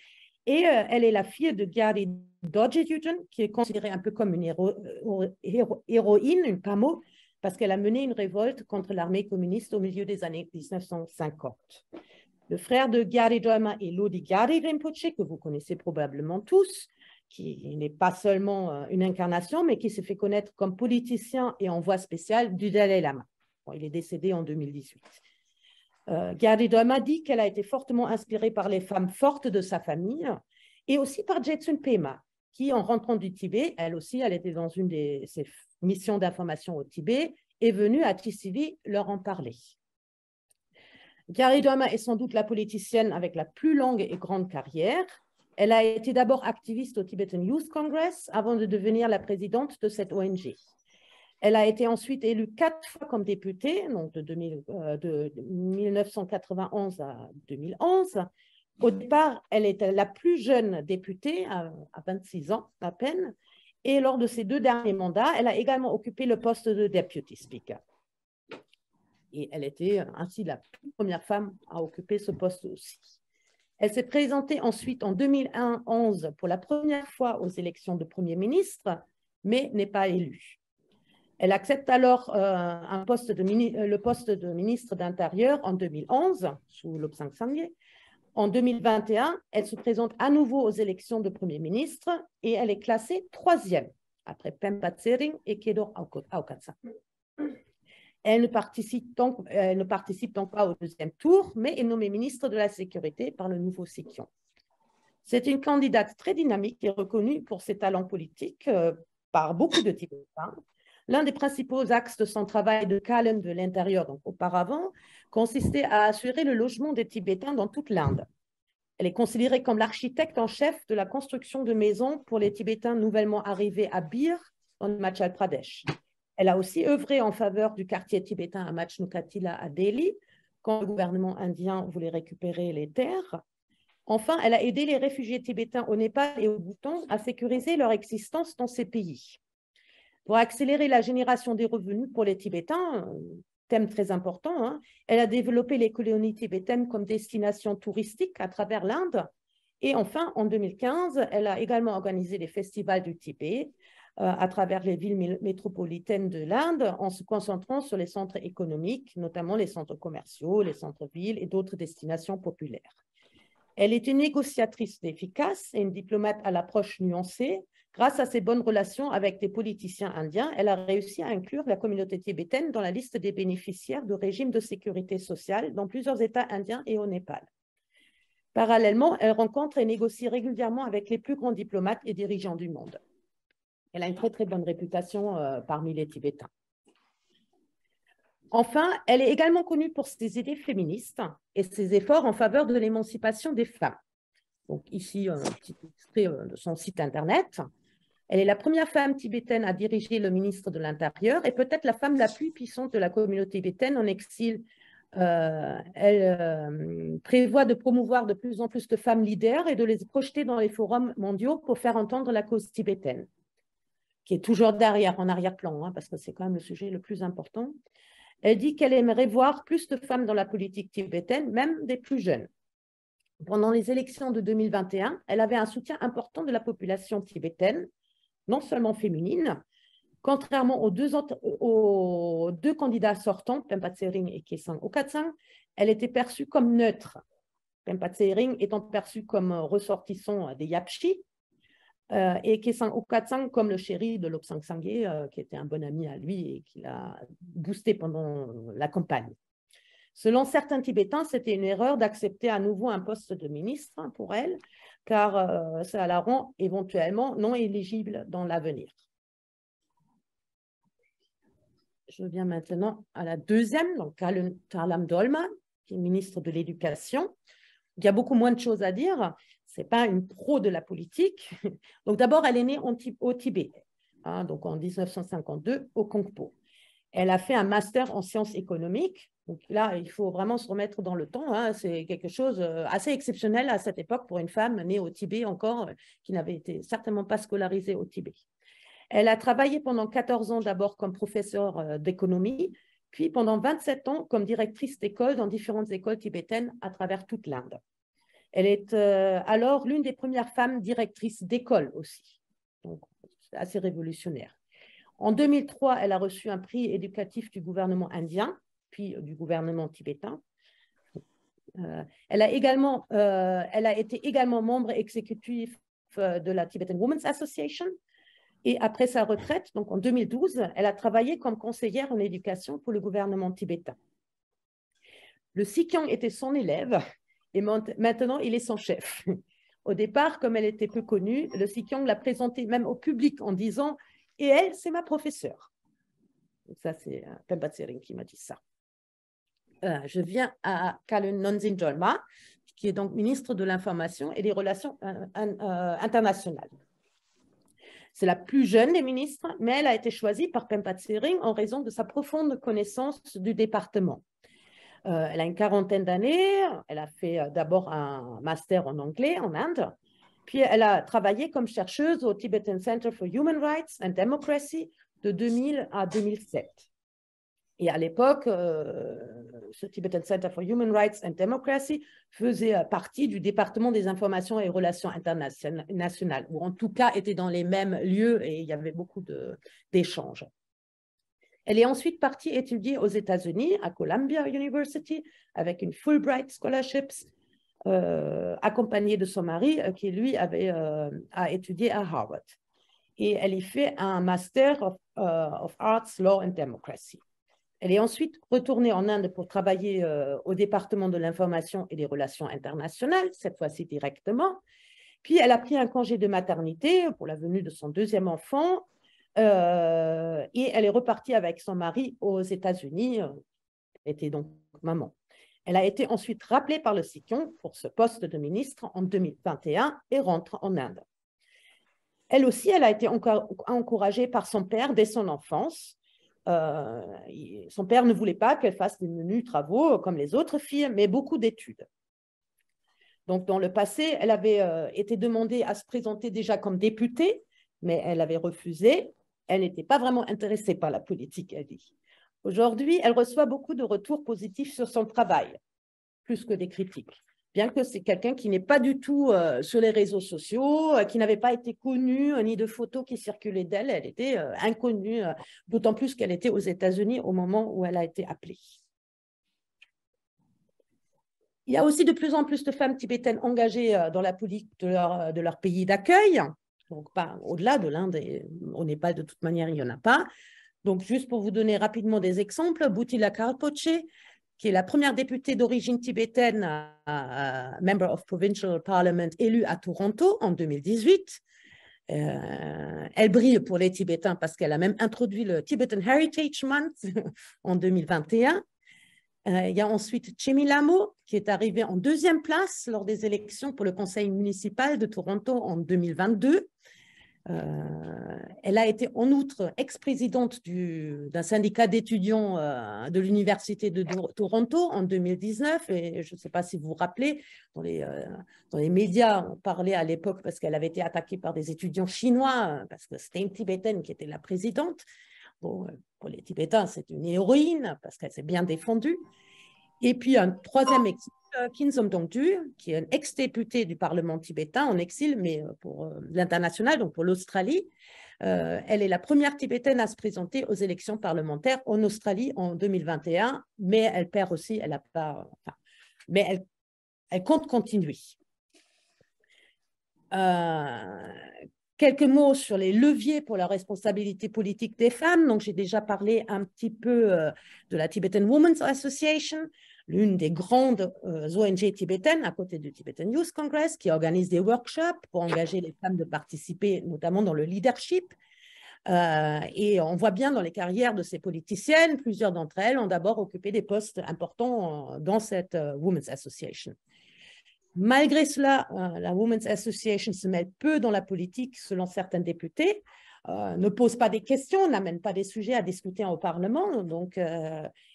Et euh, elle est la fille de Gyari Dojejujen, qui est considérée un peu comme une héroïne, une camo, parce qu'elle a mené une révolte contre l'armée communiste au milieu des années 1950. Le frère de Gyari Doma est Lodi Gyari Rinpoche, que vous connaissez probablement tous, qui n'est pas seulement euh, une incarnation, mais qui s'est fait connaître comme politicien et envoi spécial du Dalai Lama. il est décédé en 2018. Euh, Gary Doma dit qu'elle a été fortement inspirée par les femmes fortes de sa famille et aussi par Jetsun Pema, qui, en rentrant du Tibet, elle aussi, elle était dans une de ses missions d'information au Tibet, est venue à TCV leur en parler. Gary Doma est sans doute la politicienne avec la plus longue et grande carrière. Elle a été d'abord activiste au Tibetan Youth Congress avant de devenir la présidente de cette ONG. Elle a été ensuite élue quatre fois comme députée, donc de, 1991 euh, à 2011. Au départ, elle était la plus jeune députée, à, à 26 ans à peine, et lors de ses deux derniers mandats, elle a également occupé le poste de Deputy Speaker. Et elle était ainsi la première femme à occuper ce poste aussi. Elle s'est présentée ensuite en 2011 pour la première fois aux élections de Premier ministre, mais n'est pas élue. Elle accepte alors euh, poste de euh, le poste de ministre d'Intérieur en 2011, sous l'Obsang Sangye. En 2021, elle se présente à nouveau aux élections de Premier ministre et elle est classée troisième, après Pemba Tsering et Kedor Aukatsa. Elle ne participe donc, pas au deuxième tour, mais est nommée ministre de la Sécurité par le nouveau Sikyon. C'est une candidate très dynamique et reconnue pour ses talents politiques euh, par beaucoup de Tibétains. L'un des principaux axes de son travail de calme de l'intérieur, donc auparavant, consistait à assurer le logement des Tibétains dans toute l'Inde. Elle est considérée comme l'architecte en chef de la construction de maisons pour les Tibétains nouvellement arrivés à Bir, en Machal Pradesh. Elle a aussi œuvré en faveur du quartier tibétain à Machnukatila à Delhi, quand le gouvernement indien voulait récupérer les terres. Enfin, elle a aidé les réfugiés tibétains au Népal et au Bhoutan à sécuriser leur existence dans ces pays. Pour accélérer la génération des revenus pour les Tibétains, thème très important, hein, elle a développé les colonies tibétaines comme destination touristique à travers l'Inde. Et enfin, en 2015, elle a également organisé les festivals du Tibet, euh, à travers les villes métropolitaines de l'Inde en se concentrant sur les centres économiques, notamment les centres commerciaux, les centres-villes et d'autres destinations populaires. Elle est une négociatrice efficace et une diplomate à l'approche nuancée. Grâce à ses bonnes relations avec des politiciens indiens, elle a réussi à inclure la communauté tibétaine dans la liste des bénéficiaires du régime de sécurité sociale dans plusieurs États indiens et au Népal. Parallèlement, elle rencontre et négocie régulièrement avec les plus grands diplomates et dirigeants du monde. Elle a une très très bonne réputation euh, parmi les Tibétains. Enfin, elle est également connue pour ses idées féministes et ses efforts en faveur de l'émancipation des femmes. Donc ici, un petit extrait euh, de son site internet. Elle est la première femme tibétaine à diriger le ministre de l'Intérieur et peut-être la femme la plus puissante de la communauté tibétaine en exil. Euh, elle prévoit de promouvoir de plus en plus de femmes leaders et de les projeter dans les forums mondiaux pour faire entendre la cause tibétaine qui est toujours derrière, en arrière-plan, hein, parce que c'est quand même le sujet le plus important. Elle dit qu'elle aimerait voir plus de femmes dans la politique tibétaine, même des plus jeunes. Pendant les élections de 2021, elle avait un soutien important de la population tibétaine, non seulement féminine, contrairement aux deux, aux deux candidats sortants, Pempa Tsering et Kesang Okatsang, elle était perçue comme neutre. Pempa Tsering étant perçue comme ressortissant des yapchis, euh, et Kesang Okatsang, comme le chéri de Lobsang Sangye, euh, qui était un bon ami à lui et qui l'a boosté pendant la campagne. Selon certains Tibétains, c'était une erreur d'accepter à nouveau un poste de ministre pour elle, car cela euh, ça la rend éventuellement non éligible dans l'avenir. Je viens maintenant à la deuxième, donc Talam Dolma, qui est ministre de l'Éducation. Il y a beaucoup moins de choses à dire n'est pas une pro de la politique. [LAUGHS] Donc d'abord, elle est née au Tibet, hein, donc en 1952 au Kongpo. Elle a fait un master en sciences économiques. là, il faut vraiment se remettre dans le temps. Hein. c'est quelque chose euh, assez exceptionnel à cette époque pour une femme née au Tibet encore, euh, qui n'avait été certainement pas scolarisée au Tibet. Elle a travaillé pendant 14 ans d'abord comme professeure euh, d'économie, puis pendant 27 ans comme directrice d'école dans différentes écoles tibétaines à travers toute l'Inde. Elle est euh, alors l'une des premières femmes directrices d'école aussi, donc assez révolutionnaire. En 2003, elle a reçu un prix éducatif du gouvernement indien, puis du gouvernement tibétain. Euh, elle, a également, euh, été également membre exécutif de la Tibetan Women's Association. Et après sa retraite, donc en 2012, elle a travaillé comme conseillère en éducation pour le gouvernement tibétain. Le Sikyang était son élève et maintenant il est son chef. [LAUGHS] Au départ, comme elle était peu connue, le Sikyong l'a présentée même au public en disant Et elle, c'est ma professeure. Ça, c'est Pemba euh, Tsering qui m'a dit ça. Euh, je viens à Kalun Nonzin qui est donc ministre de l'Information et des Relations euh, internationales. C'est la plus jeune des ministres, mais elle a été choisie par Pemba Tsering en raison de sa profonde connaissance du département. Euh, elle a une quarantaine d'années. Elle a fait euh, d'abord un master en anglais en Inde. Puis elle a travaillé comme chercheuse au Tibetan Center for Human Rights and Democracy de 2000 à 2007. Et à l'époque, euh, ce Tibetan Center for Human Rights and Democracy faisait partie du département des informations et relations internationales, ou en tout cas était dans les mêmes lieux et il y avait beaucoup d'échanges. Elle est ensuite partie étudier aux États-Unis, à Columbia University, avec une Fulbright Scholarship, euh, accompagnée de son mari, euh, qui lui avait euh, a étudié à Harvard. Et elle y fait un Master of, Arts, Law and Democracy. Elle est ensuite retournée en Inde pour travailler au département de l'information et des relations internationales, cette fois-ci directement. Puis elle a pris un congé de maternité pour la venue de son deuxième enfant euh, et elle est repartie avec son mari aux États-Unis, elle euh, était donc maman. Elle a été ensuite rappelée par le Sikkim pour ce poste de ministre en 2021 et rentre en Inde. Elle aussi, elle a été encouragée par son père dès son enfance. Euh, son père ne voulait pas qu'elle fasse des menus travaux comme les autres filles, mais beaucoup d'études. Donc, dans le passé, elle avait été demandée à se présenter déjà comme députée, mais elle avait refusé. Elle n'était pas vraiment intéressée par la politique, elle dit. Aujourd'hui, elle reçoit beaucoup de retours positifs sur son travail, plus que des critiques. Bien que c'est quelqu'un qui n'est pas du tout euh, sur les réseaux sociaux, euh, qui n'avait pas été connue, euh, ni de photos qui circulaient d'elle, elle était inconnue, d'autant plus qu'elle était aux États-Unis au moment où elle a été appelée. Il y a aussi de plus en plus de femmes tibétaines engagées dans la politique de leur pays d'accueil donc pas ben, au-delà de l'Inde, au Népal de toute manière il n'y en a pas. Donc juste pour vous donner rapidement des exemples, Bhutila Karpoche, qui est la première députée d'origine tibétaine, Member of Provincial Parliament, élue à Toronto en 2018. Euh, elle brille pour les Tibétains parce qu'elle a même introduit le Tibetan Heritage Month [LAUGHS] en 2021. Euh, il y a ensuite Chemi Lamo, qui est arrivé en deuxième place lors des élections pour le conseil municipal de Toronto en 2022. Euh, elle a été en outre ex-présidente d'un syndicat d'étudiants euh, de l'Université de Toronto en 2019. Et je ne sais pas si vous vous rappelez, euh, dans les, médias, on parlait à l'époque parce qu'elle avait été attaquée par des étudiants chinois, parce que c'était une Tibétaine qui était la présidente. Bon, pour les Tibétains, c'est une héroïne parce qu'elle s'est bien défendue. Et puis un troisième exil, euh, Kinzom Dongdu, qui est un ex-député du Parlement tibétain en exil, mais euh, pour euh, l'international, donc pour l'Australie. elle est la première tibétaine à se présenter aux élections parlementaires en Australie en 2021, mais elle perd aussi, elle pas, enfin, mais elle, compte continuer. quelques mots sur les leviers pour la responsabilité politique des femmes. Donc, j'ai déjà parlé un petit peu de la Tibetan Women's Association, l'une des grandes euh, ONG tibétaines, à côté du Tibetan Youth Congress, qui organise des workshops pour engager les femmes de participer, notamment dans le leadership. Euh, et on voit bien dans les carrières de ces politiciennes, plusieurs d'entre elles ont d'abord occupé des postes importants euh, dans cette Women's Association. Malgré cela, la Women's Association se mêle peu dans la politique, selon certains députés, ne pose pas des questions, n'amène pas des sujets à discuter au Parlement. Donc,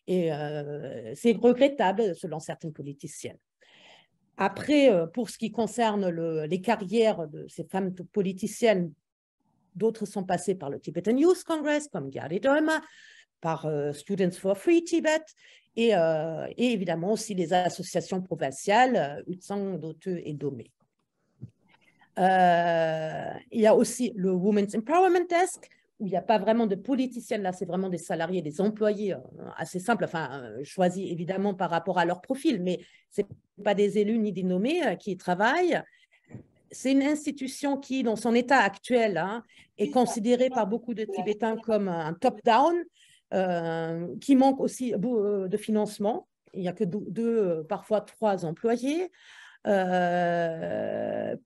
et euh, c'est regrettable selon certaines politiciennes. Après, euh, pour ce qui concerne les carrières de ces femmes politiciennes, d'autres sont passées par le Tibetan Youth Congress, comme Gary Dolma, par euh, Students for Free Tibet, et, évidemment aussi les associations provinciales, Utsang, Doteu et Domé. il y a aussi le Women's Empowerment Desk, où il n'y a pas vraiment de politiciennes, là, c'est vraiment des salariés, des employés euh, assez simples, enfin, euh, choisis évidemment par rapport à leur profil, mais ce pas des élus ni des nommés euh, qui travaillent. C'est une institution qui, dans son état actuel, hein, est considérée par beaucoup de Tibétains comme un top-down, qui manque aussi de financement. Il n'y a que deux, parfois trois employés.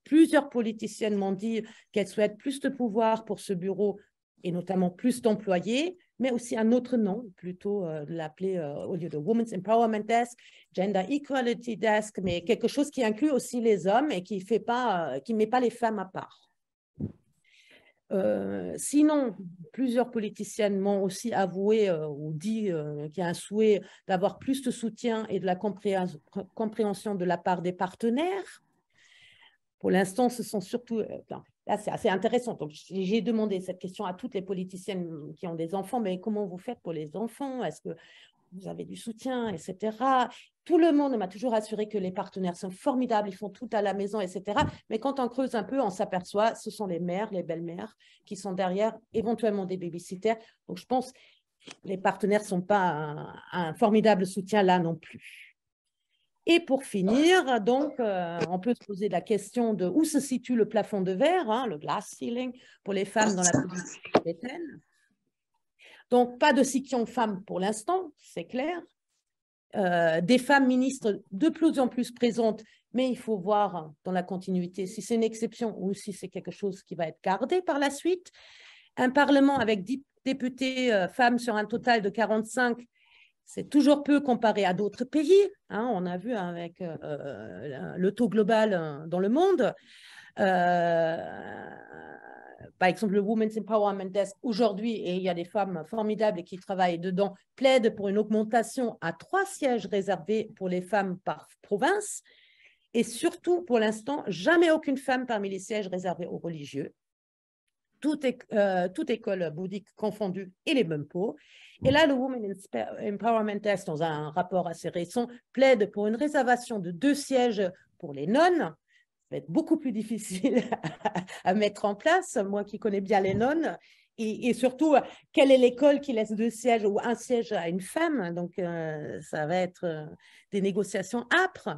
plusieurs politiciennes m'ont dit qu'elles souhaitent plus de pouvoir pour ce bureau et notamment plus d'employés, mais aussi un autre nom, plutôt euh, de l'appeler euh, au lieu de Women's Empowerment Desk, Gender Equality Desk, mais quelque chose qui inclut aussi les hommes et qui ne euh, met pas les femmes à part. sinon, plusieurs politiciennes m'ont aussi avoué ou dit qu'il y a un souhait d'avoir plus de soutien et de la compréhension de la part des partenaires. Pour l'instant, ce sont surtout, c'est assez intéressant. Donc, j'ai demandé cette question à toutes les politiciennes qui ont des enfants, mais comment vous faites pour les enfants Est-ce que vous avez du soutien, etc. Tout le monde m'a toujours assuré que les partenaires sont formidables, ils font tout à la maison, etc. Mais quand on creuse un peu, on s'aperçoit, ce sont les mères, les belles-mères qui sont derrière, éventuellement des babysitters. Donc je pense que les partenaires ne sont pas un formidable soutien là non plus. Et pour finir, donc, euh, on peut se poser la question de où se situe le plafond de verre, hein, le glass ceiling, pour les femmes dans la politique Donc, pas de section femmes pour l'instant, c'est clair. Euh, des femmes ministres de plus en plus présentes, mais il faut voir dans la continuité si c'est une exception ou si c'est quelque chose qui va être gardé par la suite. Un Parlement avec 10 députés euh, femmes sur un total de 45 c'est toujours peu comparé à d'autres pays. Hein. on a vu avec euh, euh, le taux global euh, dans le monde. par exemple, le Women's Empowerment Desk aujourd'hui, et il y a des femmes formidables qui travaillent dedans, plaident pour une augmentation à trois sièges réservés pour les femmes par province. Et surtout, pour l'instant, jamais aucune femme parmi les sièges réservés aux religieux. Euh, toute, école bouddhique confondue et les Bumpo. Mmh. Et là, le Women Empowerment Test, dans un rapport assez récent, plaide pour une réservation de deux sièges pour les nonnes. Ça va être beaucoup plus difficile [LAUGHS] à mettre en place, moi qui connais bien les nonnes. Et, surtout, quelle est l'école qui laisse deux sièges ou un siège à une femme Donc, euh, ça va être euh, des négociations âpres.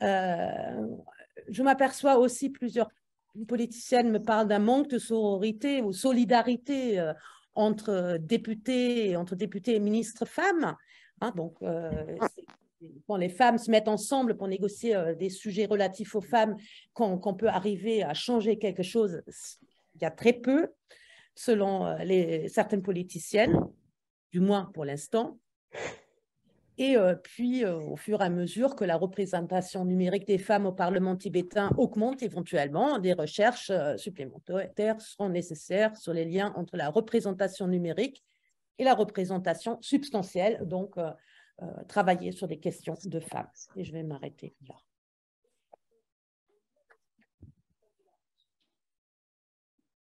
je m'aperçois aussi plusieurs une politicienne me parle d'un manque de sororité ou solidarité euh, entre euh, députés, entre députés et ministres femmes. Hein, donc, euh, quand les femmes se mettent ensemble pour négocier des sujets relatifs aux femmes, qu'on peut arriver à changer quelque chose, il y a très peu, selon certaines politiciennes, du moins pour l'instant. Et euh, puis, euh, au fur et à mesure que la représentation numérique des femmes au Parlement tibétain augmente éventuellement, des recherches euh, supplémentaires seront nécessaires sur les liens entre la représentation numérique et la représentation substantielle, donc travailler sur des questions de femmes. Et je vais m'arrêter là.